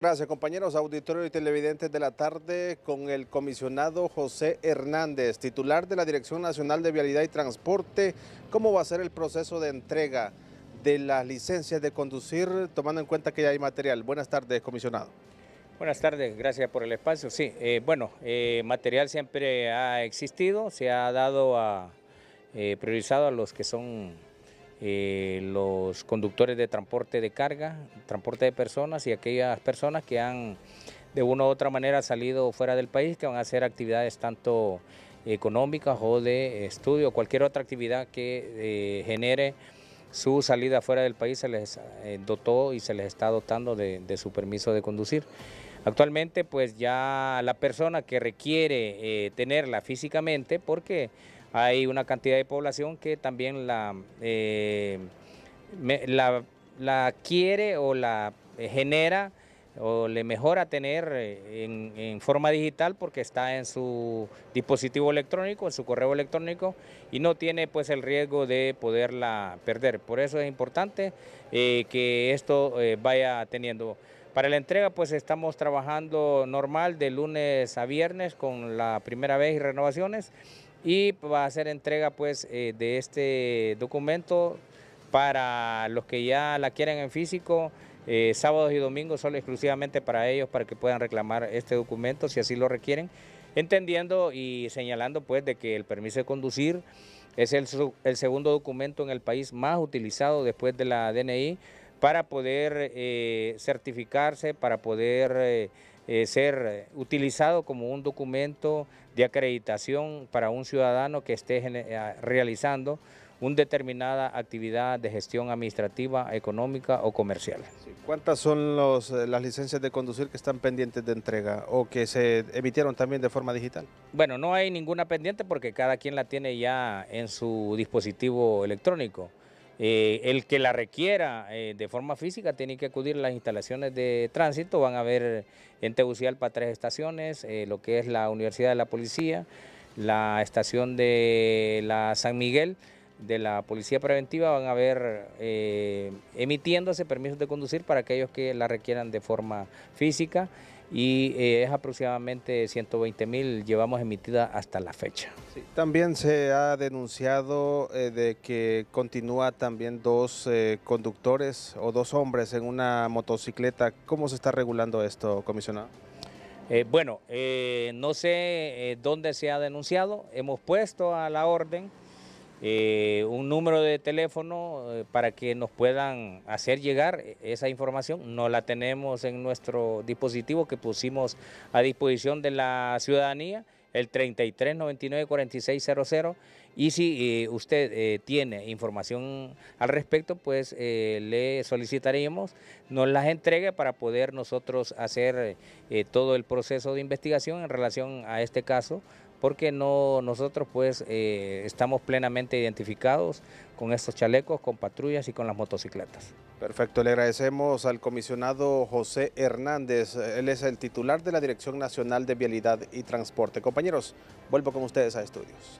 Gracias compañeros, auditorio y televidentes de la tarde con el comisionado José Hernández, titular de la Dirección Nacional de Vialidad y Transporte, cómo va a ser el proceso de entrega de las licencias de conducir, tomando en cuenta que ya hay material. Buenas tardes, comisionado. Buenas tardes, gracias por el espacio. Sí, eh, bueno, eh, material siempre ha existido, se ha dado a, eh, priorizado a los que son eh, los conductores de transporte de carga, transporte de personas y aquellas personas que han de una u otra manera salido fuera del país, que van a hacer actividades tanto económicas o de estudio, cualquier otra actividad que eh, genere su salida fuera del país, se les eh, dotó y se les está dotando de, de, su permiso de conducir. Actualmente pues ya la persona que requiere tenerla físicamente, porque hay una cantidad de población que también la, eh, la, quiere o la eh, genera o le mejora tener eh, en, forma digital porque está en su dispositivo electrónico, en su correo electrónico y no tiene pues el riesgo de poderla perder. Por eso es importante que esto vaya teniendo. Para la entrega pues estamos trabajando normal de lunes a viernes con la primera vez y renovaciones y va a hacer entrega pues eh, de este documento para los que ya la quieren en físico, eh, sábados y domingos solo exclusivamente para ellos, para que puedan reclamar este documento si así lo requieren, entendiendo y señalando pues de que el permiso de conducir es el, segundo documento en el país más utilizado después de la DNI para poder eh, certificarse, para poder eh, ser eh, utilizado como un documento de acreditación para un ciudadano que esté eh, realizando una determinada actividad de gestión administrativa, económica o comercial. ¿Cuántas son las licencias de conducir que están pendientes de entrega o que se emitieron también de forma digital? Bueno, no hay ninguna pendiente porque cada quien la tiene ya en su dispositivo electrónico. Eh, el que la requiera eh, de forma física tiene que acudir a las instalaciones de tránsito. Van a haber en Tegucigalpa tres estaciones, eh, lo que es la Universidad de la Policía, la estación de la San Miguel de la Policía Preventiva, van a haber emitiéndose permisos de conducir para aquellos que la requieran de forma física y eh, es aproximadamente 120 mil llevamos emitida hasta la fecha. también se ha denunciado eh, de que continúa también dos eh, conductores o dos hombres en una motocicleta. ¿Cómo se está regulando esto, comisionado? bueno, no sé dónde se ha denunciado. Hemos puesto a la orden eh, un número de teléfono eh, para que nos puedan hacer llegar esa información. No la tenemos en nuestro dispositivo que pusimos a disposición de la ciudadanía, el 3399-4600. Y si eh, usted tiene información al respecto, pues le solicitaríamos nos las entregue para poder nosotros hacer todo el proceso de investigación en relación a este caso porque no, nosotros pues eh, estamos plenamente identificados con estos chalecos, con patrullas y con las motocicletas. Perfecto, le agradecemos al comisionado José Hernández, él es el titular de la Dirección Nacional de Vialidad y Transporte. Compañeros, vuelvo con ustedes a estudios.